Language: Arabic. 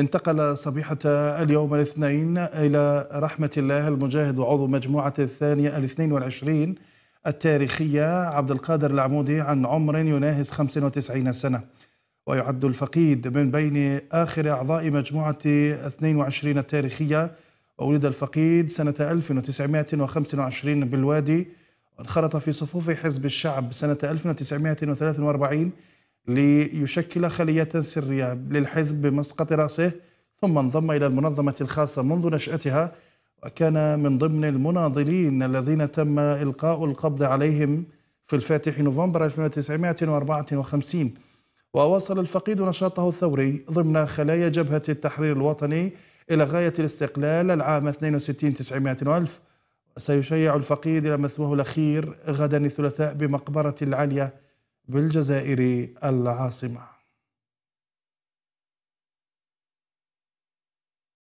انتقل صبيحة اليوم الاثنين إلى رحمة الله المجاهد وعضو مجموعة الثانية الاثنين والعشرين التاريخية عبد القادر العمودي عن عمر يناهز 95 سنة ويعد الفقيد من بين آخر أعضاء مجموعة 22 التاريخية وولد الفقيد سنة 1925 بالوادي وانخرط في صفوف حزب الشعب سنة 1943 ليشكل خلية سرية للحزب بمسقط رأسه ثم انضم إلى المنظمة الخاصة منذ نشأتها وكان من ضمن المناضلين الذين تم إلقاء القبض عليهم في الفاتح نوفمبر 1954 وواصل الفقيد نشاطه الثوري ضمن خلايا جبهة التحرير الوطني إلى غاية الاستقلال العام 62 900 ألف وسيشيع الفقيد إلى مثواه الأخير غدا الثلاثاء بمقبرة العالية بالجزائر العاصمه